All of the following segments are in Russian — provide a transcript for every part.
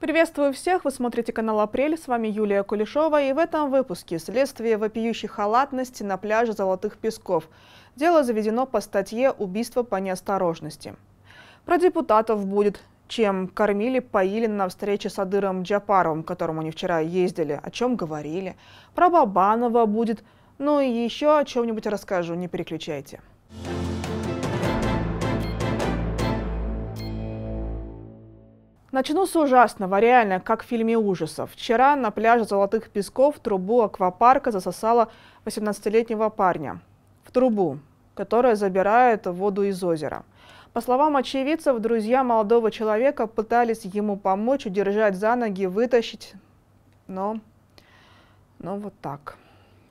Приветствую всех! Вы смотрите канал «Апрель», с вами Юлия Кулешова, и в этом выпуске следствие вопиющей халатности на пляже Золотых Песков. Дело заведено по статье «Убийство по неосторожности». Про депутатов будет, чем кормили, поили на встрече с Адыром Джапаровым, к которому они вчера ездили, о чем говорили. Про Бабанова будет, ну и еще о чем-нибудь расскажу, не переключайте. Начну с ужасного, реально, как в фильме ужасов. Вчера на пляже Золотых Песков трубу аквапарка засосала 18-летнего парня. В трубу, которая забирает воду из озера. По словам очевидцев, друзья молодого человека пытались ему помочь, удержать за ноги, вытащить, но, но вот так.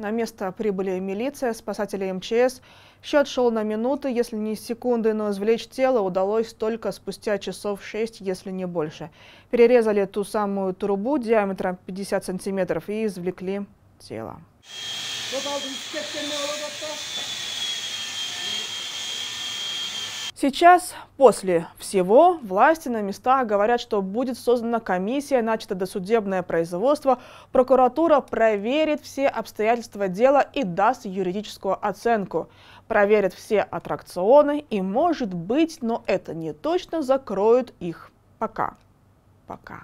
На место прибыли милиция, спасатели МЧС. Счет шел на минуты, если не секунды, но извлечь тело удалось только спустя часов 6, если не больше. Перерезали ту самую трубу диаметром 50 сантиметров и извлекли тело. Сейчас, после всего, власти на местах говорят, что будет создана комиссия, начато досудебное производство, прокуратура проверит все обстоятельства дела и даст юридическую оценку. Проверит все аттракционы и, может быть, но это не точно, закроют их пока. Пока.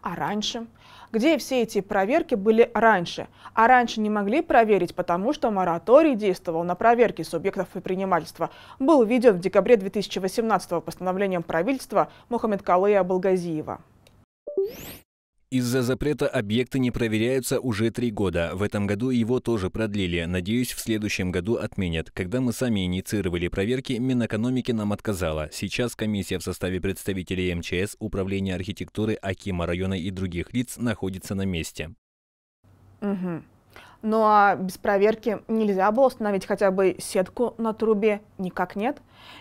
А раньше – где все эти проверки были раньше. А раньше не могли проверить, потому что мораторий действовал на проверки субъектов предпринимательства. Был введен в декабре 2018 постановлением правительства Мухаммед Калея Балгазиева. Из-за запрета объекты не проверяются уже три года. В этом году его тоже продлили. Надеюсь, в следующем году отменят. Когда мы сами инициировали проверки, Минэкономики нам отказала. Сейчас комиссия в составе представителей МЧС, Управления архитектуры Акима района и других лиц находится на месте. Угу. Ну а без проверки нельзя было установить хотя бы сетку на трубе? Никак нет.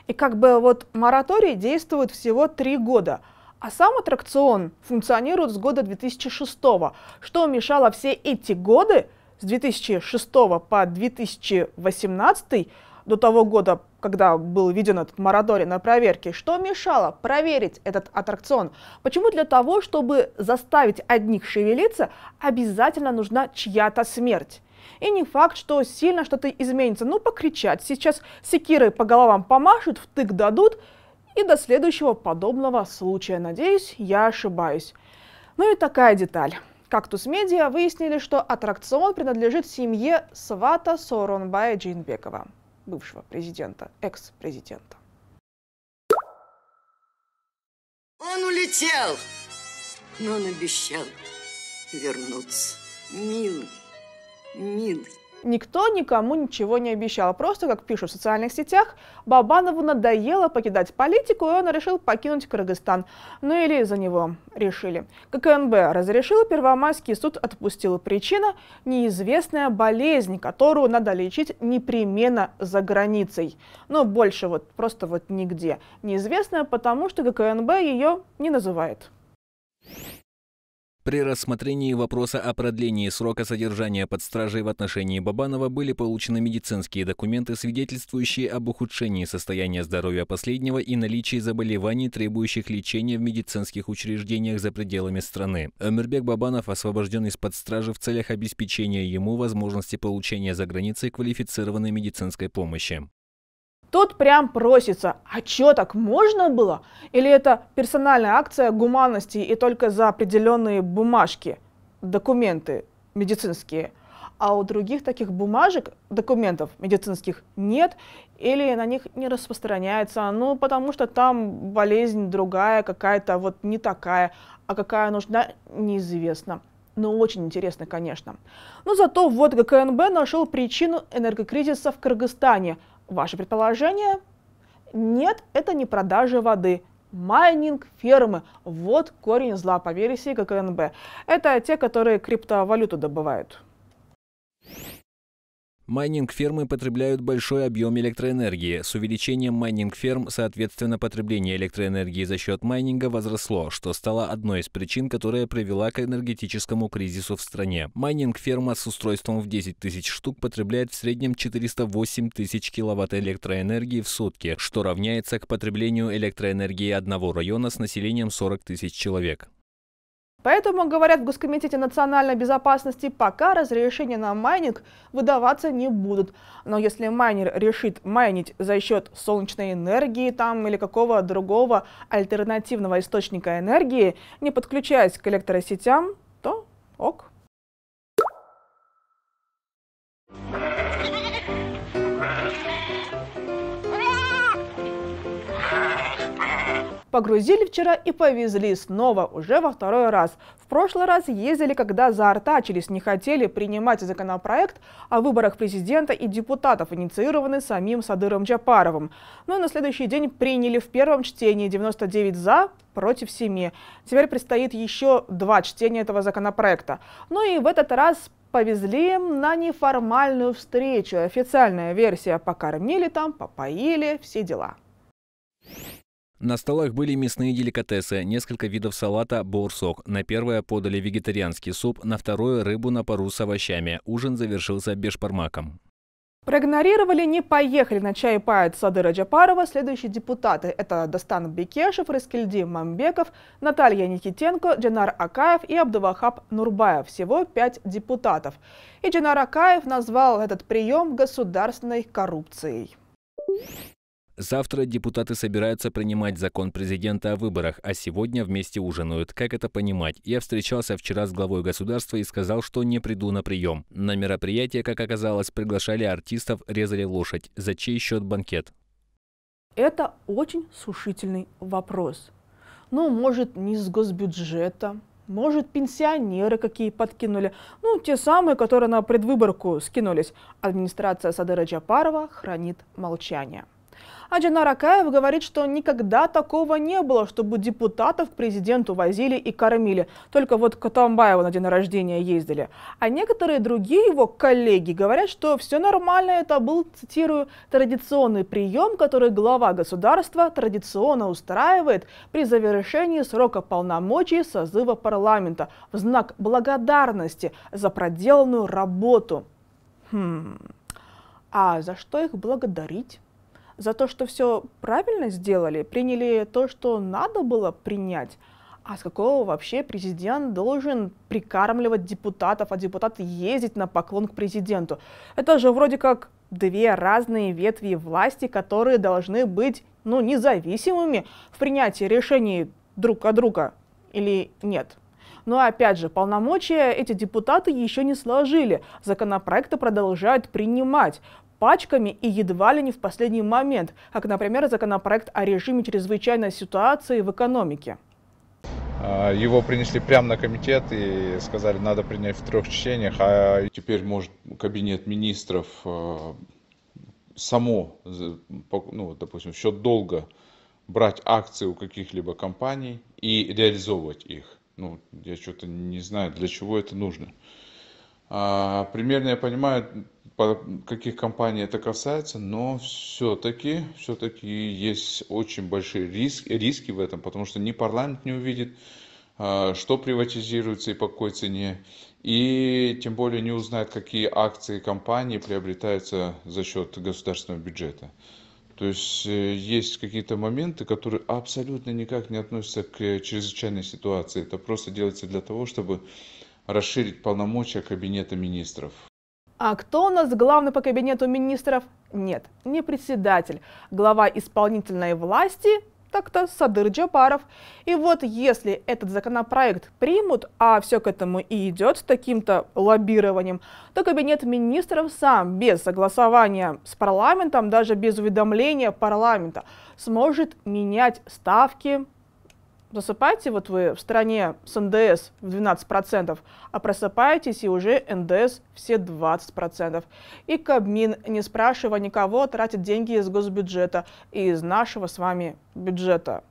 И как бы вот мораторий действует всего три года – а сам аттракцион функционирует с года 2006, что мешало все эти годы с 2006 по 2018 до того года, когда был виден этот Марадори на проверке, что мешало проверить этот аттракцион? Почему для того, чтобы заставить одних шевелиться, обязательно нужна чья-то смерть? И не факт, что сильно что-то изменится. Ну, покричать сейчас, секиры по головам помашут, втык дадут – и до следующего подобного случая. Надеюсь, я ошибаюсь. Ну и такая деталь. Кактус Медиа выяснили, что аттракцион принадлежит семье Свата Соронбая Джинбекова, бывшего президента, экс-президента. Он улетел, но он обещал вернуться. Милый, милый. Никто никому ничего не обещал. Просто, как пишут в социальных сетях, Бабанову надоело покидать политику, и он решил покинуть Кыргызстан. Ну или за него решили. ККНБ разрешил, Первомайский суд отпустил. Причина – неизвестная болезнь, которую надо лечить непременно за границей. Но больше вот просто вот нигде. Неизвестная, потому что ККНБ ее не называет. При рассмотрении вопроса о продлении срока содержания под стражей в отношении Бабанова были получены медицинские документы, свидетельствующие об ухудшении состояния здоровья последнего и наличии заболеваний, требующих лечения в медицинских учреждениях за пределами страны. Эмирбек Бабанов освобожден из-под стражи в целях обеспечения ему возможности получения за границей квалифицированной медицинской помощи. Тот прям просится, а чё так можно было? Или это персональная акция гуманности и только за определенные бумажки, документы медицинские? А у других таких бумажек, документов медицинских нет или на них не распространяется, ну потому что там болезнь другая, какая-то вот не такая, а какая нужна неизвестно. Но ну, очень интересно, конечно. Но зато вот ГКНБ нашел причину энергокризиса в Кыргызстане – Ваше предположение? Нет, это не продажа воды. Майнинг фермы. Вот корень зла по версии ККНБ. Это те, которые криптовалюту добывают. Майнинг-фермы потребляют большой объем электроэнергии. С увеличением майнинг-ферм, соответственно, потребление электроэнергии за счет майнинга возросло, что стало одной из причин, которая привела к энергетическому кризису в стране. Майнинг-ферма с устройством в 10 тысяч штук потребляет в среднем 408 тысяч киловатт электроэнергии в сутки, что равняется к потреблению электроэнергии одного района с населением 40 тысяч человек. Поэтому, говорят в Госкомитете национальной безопасности, пока разрешения на майнинг выдаваться не будут. Но если майнер решит майнить за счет солнечной энергии там или какого другого альтернативного источника энергии, не подключаясь к электросетям, то ок. Thank you. Погрузили вчера и повезли снова, уже во второй раз. В прошлый раз ездили, когда заортачились, не хотели принимать законопроект о выборах президента и депутатов, инициированный самим Садыром Джапаровым. Но ну на следующий день приняли в первом чтении 99 за, против 7. Теперь предстоит еще два чтения этого законопроекта. Ну и в этот раз повезли им на неформальную встречу. Официальная версия покормили там, попоили, все дела. На столах были мясные деликатесы, несколько видов салата, бурсок. На первое подали вегетарианский суп, на второе – рыбу на пару с овощами. Ужин завершился бешпармаком. Проигнорировали, не поехали на чай паят Садыра Джапарова. Следующие депутаты – это Достан Бекешев, Раскильди Мамбеков, Наталья Никитенко, Джанар Акаев и Абдувахаб Нурбаев. Всего пять депутатов. И Джанар Акаев назвал этот прием государственной коррупцией. Завтра депутаты собираются принимать закон президента о выборах, а сегодня вместе ужинают. Как это понимать? Я встречался вчера с главой государства и сказал, что не приду на прием. На мероприятие, как оказалось, приглашали артистов, резали лошадь. За чей счет банкет? Это очень сушительный вопрос. Ну, может, не с госбюджета, может, пенсионеры какие подкинули. Ну, те самые, которые на предвыборку скинулись. Администрация Садыра Джапарова хранит молчание. А Динар Акаев говорит, что никогда такого не было, чтобы депутатов к президенту возили и кормили. Только вот к Атамбаеву на день рождения ездили. А некоторые другие его коллеги говорят, что все нормально, это был, цитирую, традиционный прием, который глава государства традиционно устраивает при завершении срока полномочий созыва парламента в знак благодарности за проделанную работу. Хм. А за что их благодарить? за то, что все правильно сделали, приняли то, что надо было принять. А с какого вообще президент должен прикармливать депутатов, а депутаты ездить на поклон к президенту? Это же вроде как две разные ветви власти, которые должны быть ну, независимыми в принятии решений друг от друга или нет. Но опять же, полномочия эти депутаты еще не сложили, законопроекты продолжают принимать пачками и едва ли не в последний момент, как, например, законопроект о режиме чрезвычайной ситуации в экономике. А, его принесли прямо на комитет и сказали, надо принять в трех чтениях. А теперь может кабинет министров а, само, ну, допустим, в счет долга брать акции у каких-либо компаний и реализовывать их. Ну, я что-то не знаю, для чего это нужно. А, примерно я понимаю каких компаний это касается, но все-таки все-таки есть очень большие риск, риски в этом, потому что ни парламент не увидит, а, что приватизируется и по какой цене, и тем более не узнает, какие акции компании приобретаются за счет государственного бюджета. То есть э, есть какие-то моменты, которые абсолютно никак не относятся к чрезвычайной ситуации. Это просто делается для того, чтобы расширить полномочия Кабинета министров. А кто у нас главный по кабинету министров? Нет, не председатель. Глава исполнительной власти так-то Садыр Джапаров. И вот если этот законопроект примут, а все к этому и идет с таким-то лоббированием, то кабинет министров сам, без согласования с парламентом, даже без уведомления парламента, сможет менять ставки, засыпаете, вот вы в стране с НДС в 12%, а просыпаетесь и уже НДС все 20%. И Кабмин, не спрашивая никого, тратит деньги из госбюджета и из нашего с вами бюджета.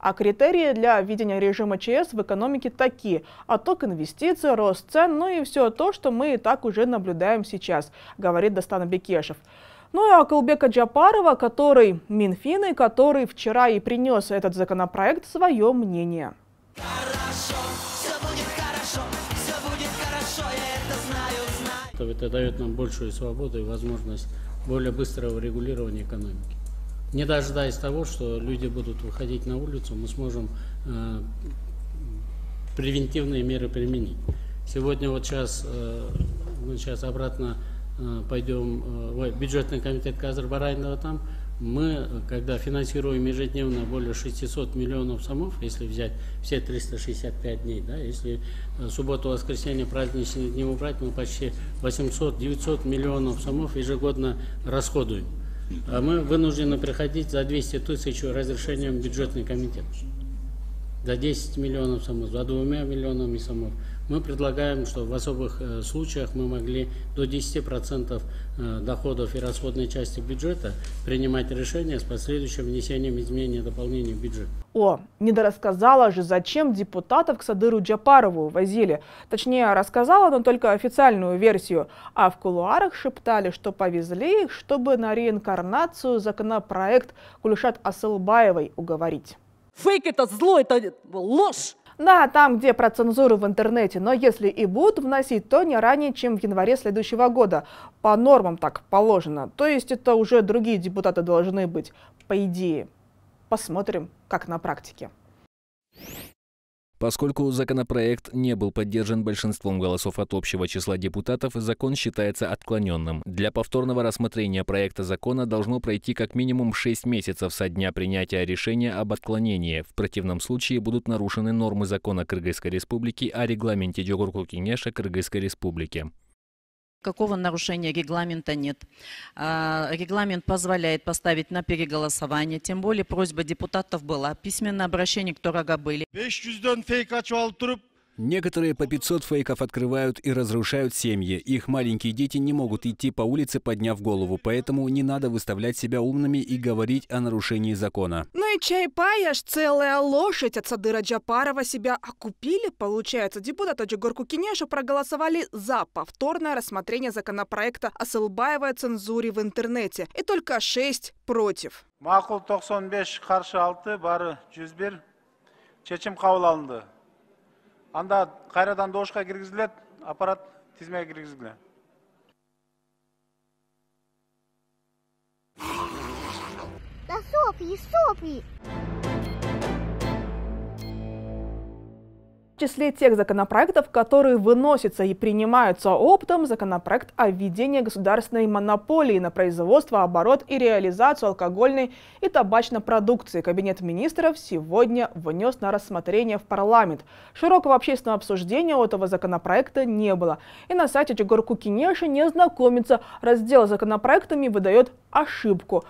А критерии для введения режима ЧС в экономике такие а – отток инвестиций, рост цен, ну и все то, что мы и так уже наблюдаем сейчас, говорит Дастан Бекешев. Ну и Акылбека Джапарова, который Минфин, который вчера и принес этот законопроект свое мнение. это Это дает нам большую свободу и возможность более быстрого регулирования экономики. Не дожидаясь того, что люди будут выходить на улицу, мы сможем э, превентивные меры применить. Сегодня вот сейчас, э, мы сейчас обратно Э, пойдем, э, ой, бюджетный комитет Казарбарайного там, мы, когда финансируем ежедневно более 600 миллионов самов если взять все 365 дней, да, если э, субботу, воскресенье, праздничные дни убрать, мы почти 800-900 миллионов самов ежегодно расходуем. А мы вынуждены приходить за 200 тысяч разрешением бюджетный комитет. За 10 миллионов сомов, за 2 миллионами самов мы предлагаем, что в особых э, случаях мы могли до 10% э, доходов и расходной части бюджета принимать решения с последующим внесением изменений и дополнений в бюджет. О, недорассказала же, зачем депутатов к Садыру Джапарову возили. Точнее, рассказала, но только официальную версию. А в кулуарах шептали, что повезли их, чтобы на реинкарнацию законопроект Кулешат Асылбаевой уговорить. Фейк это зло, это ложь. Да, там, где про цензуру в интернете, но если и будут вносить, то не ранее, чем в январе следующего года. По нормам так положено. То есть это уже другие депутаты должны быть, по идее. Посмотрим, как на практике. Поскольку законопроект не был поддержан большинством голосов от общего числа депутатов, закон считается отклоненным. Для повторного рассмотрения проекта закона должно пройти как минимум 6 месяцев со дня принятия решения об отклонении. В противном случае будут нарушены нормы закона Кыргызской республики о регламенте Дёгурку Кенеша Кыргызской республики. Какого нарушения регламента нет. А, регламент позволяет поставить на переголосование. Тем более просьба депутатов была. Письменное обращение к Торагабыли. 500'dan fake açı Некоторые по 500 фейков открывают и разрушают семьи. Их маленькие дети не могут идти по улице, подняв голову, поэтому не надо выставлять себя умными и говорить о нарушении закона. Ну и чайпай аж целая лошадь от Садыра Джапарова себя окупили, получается. Депутаты Джигорку Кинеша проголосовали за повторное рассмотрение законопроекта о Сылбаевой цензуре в интернете. И только шесть против. Макул 95 қарсы 6, бары 101. Чечім қабыл алынды. анда кайрадан доошка киргизилет аппарат тизмеге киргизилген да сопи сопи В числе тех законопроектов, которые выносятся и принимаются оптом, законопроект о введении государственной монополии на производство, оборот и реализацию алкогольной и табачной продукции. Кабинет министров сегодня внес на рассмотрение в парламент. Широкого общественного обсуждения у этого законопроекта не было. И на сайте Чегорку Кинеши не знакомится. Раздел с законопроектами выдает ошибку.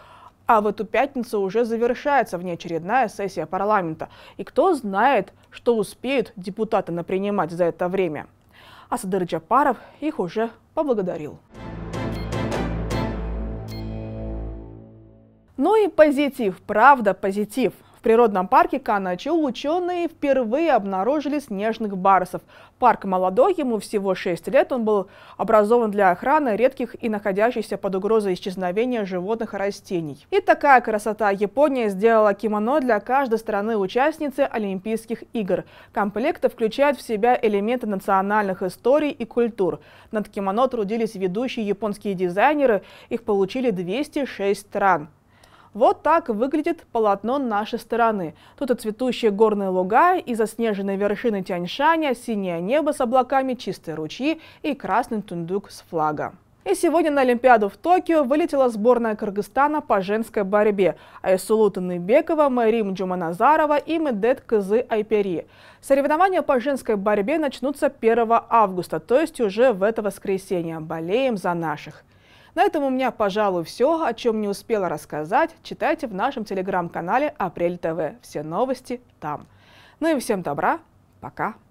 А в эту пятницу уже завершается внеочередная сессия парламента. И кто знает, что успеют депутаты напринимать за это время. Асадыр Джапаров их уже поблагодарил. Ну и позитив, правда позитив. В природном парке Каначу ученые впервые обнаружили снежных барсов. Парк молодой, ему всего 6 лет, он был образован для охраны редких и находящихся под угрозой исчезновения животных и растений. И такая красота Япония сделала кимоно для каждой страны участницы Олимпийских игр. Комплекты включают в себя элементы национальных историй и культур. Над кимоно трудились ведущие японские дизайнеры, их получили 206 стран. Вот так выглядит полотно нашей стороны. Тут и цветущие горные луга, и заснеженные вершины Тяньшаня, синее небо с облаками, чистые ручьи и красный тундук с флага. И сегодня на Олимпиаду в Токио вылетела сборная Кыргызстана по женской борьбе Айсулу Тыныбекова, Мэрим Джуманазарова и Медет Кызы Айпери. Соревнования по женской борьбе начнутся 1 августа, то есть уже в это воскресенье. Болеем за наших. На этом у меня, пожалуй, все, о чем не успела рассказать. Читайте в нашем телеграм-канале «Апрель ТВ». Все новости там. Ну и всем добра. Пока.